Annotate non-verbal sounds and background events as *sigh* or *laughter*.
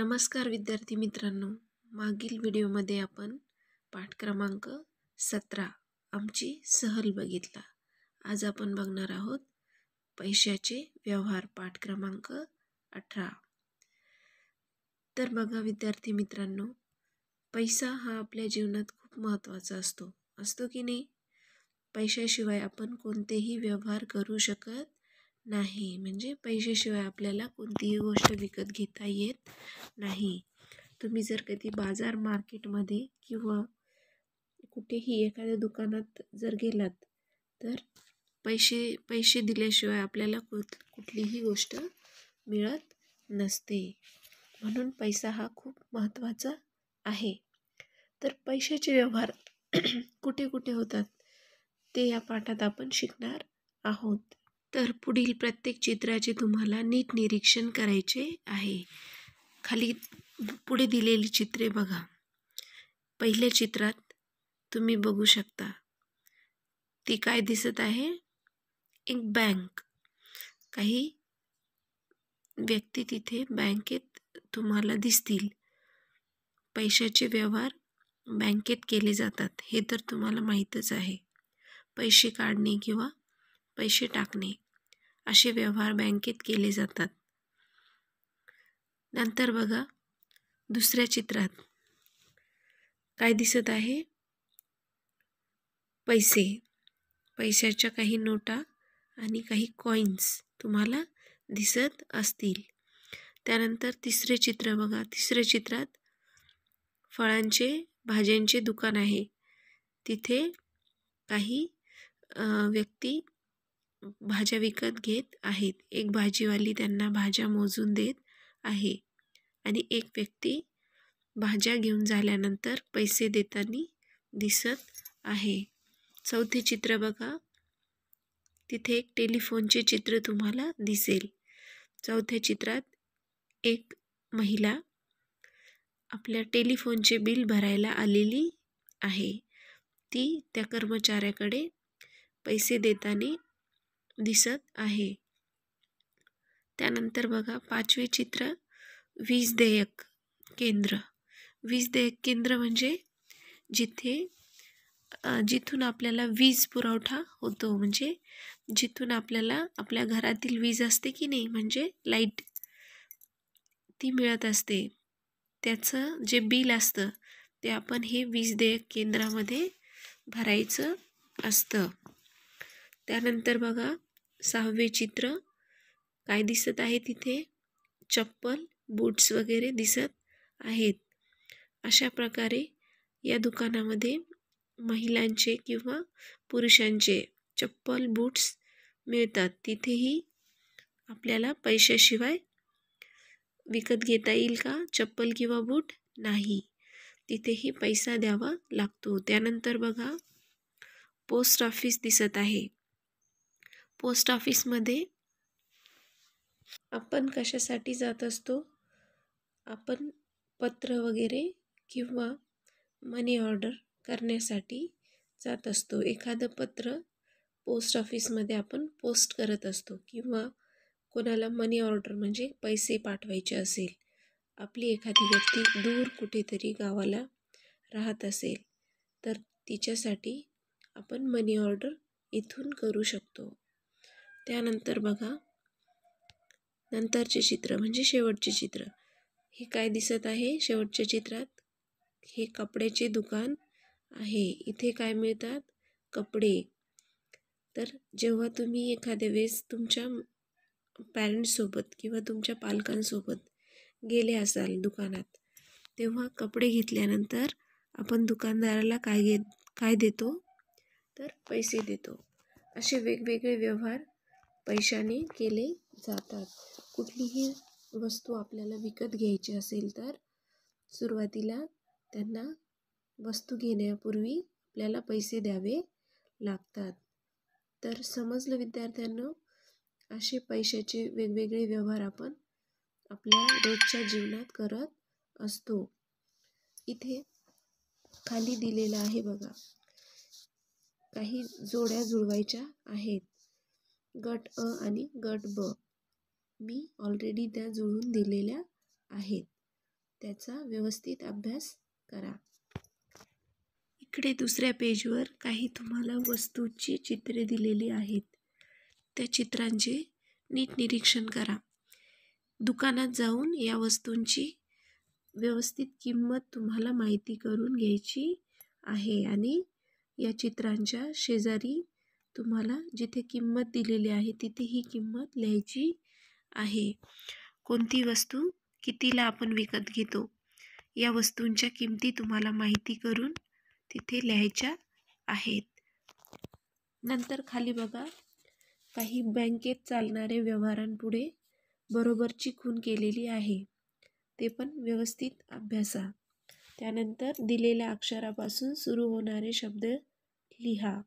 नमस्कार विद्यार्थी मित्रांनो मागील व्हिडिओमध्ये आपण पाठ क्रमांक सतरा आमची सहल बघितला आज आपण बघणार आहोत पैशाचे व्यवहार पाठ क्रमांक अठरा तर बघा विद्यार्थी मित्रांनो पैसा हा आपल्या जीवनात खूप महत्त्वाचा असतो असतो की नाही पैशाशिवाय आपण कोणतेही व्यवहार करू शकत नाही म्हणजे पैशाशिवाय आपल्याला कोणतीही गोष्ट विकत घेता येत नाही तुम्ही जर कधी बाजार मार्केटमध्ये किंवा कुठेही एखाद्या दुकानात जर गेलात तर पैसे पैसे दिल्याशिवाय आपल्याला कु कुठलीही गोष्ट मिळत नसते म्हणून पैसा हा खूप महत्त्वाचा आहे तर पैशाचे व्यवहार *clears throat* कुठे कुठे होतात ते या पाठात आपण शिकणार आहोत तर पुढील प्रत्येक चित्राचे तुम्हाला नीट निरीक्षण करायचे आहे खाली पुढे दिलेली चित्रे बघा पहिल्या चित्रात तुम्ही बघू शकता ती काय दिसत आहे एक बँक काही व्यक्ती तिथे बँकेत तुम्हाला दिसतील पैशाचे व्यवहार बँकेत केले जातात हे तर तुम्हाला माहीतच आहे पैसे काढणे किंवा पैसे टाकणे असे व्यवहार बँकेत केले जातात नंतर बघा दुसऱ्या चित्रात काय दिसत आहे पैसे पैशाच्या काही नोटा आणि काही कॉईन्स तुम्हाला दिसत असतील त्यानंतर तिसरे चित्र बघा तिसऱ्या चित्रात फळांचे भाज्यांचे दुकान आहे तिथे काही व्यक्ती भाज्या विकत घेत आहेत एक भाजीवाली त्यांना भाज्या मोजून देत आहे आणि एक व्यक्ती भाज्या घेऊन झाल्यानंतर पैसे देताना दिसत आहे चौथे चित्र बघा तिथे एक टेलिफोनचे चित्र तुम्हाला दिसेल चौथ्या चित्रात एक महिला आपल्या टेलिफोनचे बिल भरायला आलेली आहे ती त्या कर्मचाऱ्याकडे पैसे देताना दिसत आहे त्यानंतर बघा पाचवे चित्र वीज देयक केंद्र वीज देयक केंद्र म्हणजे जिथे जिथून आपल्याला वीज पुरवठा होतो म्हणजे जिथून आपल्याला आपल्या घरातील वीज असते की नाही म्हणजे लाईट ती मिळत असते त्याचं जे बिल असतं ते आपण हे वीज देयक केंद्रामध्ये भरायचं असतं त्यानंतर बघा सहावे चित्र काय दिसत आहे तिथे चप्पल बूट्स वगैरे दिसत आहेत अशा प्रकारे या दुकानामध्ये महिलांचे किंवा पुरुषांचे चप्पल बूट्स मिळतात तिथेही आपल्याला पैशाशिवाय विकत घेता येईल का चप्पल किंवा बूट नाही तिथेही पैसा द्यावा लागतो त्यानंतर बघा पोस्ट ऑफिस दिसत आहे पोस्ट ऑफिसमध्ये आपण कशासाठी जात असतो आपण पत्र वगैरे किंवा मनी ऑर्डर करण्यासाठी जात असतो एखादं पत्र पोस्ट ऑफिसमध्ये आपण पोस्ट करत असतो किंवा कोणाला मनी ऑर्डर म्हणजे पैसे पाठवायचे असेल आपली एखादी व्यक्ती दूर कुठेतरी गावाला राहत असेल तर तिच्यासाठी आपण मनी ऑर्डर इथून करू शकतो त्यानंतर बघा नंतरचे चित्र म्हणजे शेवटचे चित्र हे काय दिसत आहे शेवटच्या चित्रात हे कपड्याचे दुकान आहे इथे काय मिळतात कपडे तर जेव्हा तुम्ही एखाद्या वेळेस तुमच्या पॅरेंट्ससोबत किंवा तुमच्या पालकांसोबत गेले असाल दुकानात तेव्हा कपडे घेतल्यानंतर आपण दुकानदाराला काय घे काय देतो तर पैसे देतो असे वेगवेगळे व्यवहार पैशाने केले जातात कुठलीही वस्तू आपल्याला विकत घ्यायची असेल तर सुरुवातीला त्यांना वस्तू घेण्यापूर्वी आपल्याला पैसे द्यावे लागतात तर समजलं विद्यार्थ्यांना असे पैशाचे वेगवेगळे व्यवहार आपण आपल्या रोजच्या जीवनात करत असतो इथे खाली दिलेलं आहे बघा काही जोड्या जुळवायच्या आहेत गट अ आणि गट ब मी ऑलरेडी त्या जुळून दिलेल्या आहेत त्याचा व्यवस्थित अभ्यास करा इकडे दुसऱ्या पेजवर काही तुम्हाला वस्तूची चित्रे दिलेली आहेत त्या चित्रांचे नीट निरीक्षण करा दुकानात जाऊन या वस्तूंची व्यवस्थित किंमत तुम्हाला माहिती करून घ्यायची आहे आणि या चित्रांच्या शेजारी तुम्हाला जिथे किंमत दिलेली आहे तिथे ही किंमत लिहायची आहे कोणती वस्तू कितीला आपण विकत घेतो या वस्तूंच्या किमती तुम्हाला माहिती करून तिथे लिहायच्या आहेत नंतर खाली बघा काही बँकेत चालणारे व्यवहारांपुढे बरोबरची खून केलेली आहे ते पण व्यवस्थित अभ्यासा त्यानंतर दिलेल्या अक्षरापासून सुरू होणारे शब्द लिहा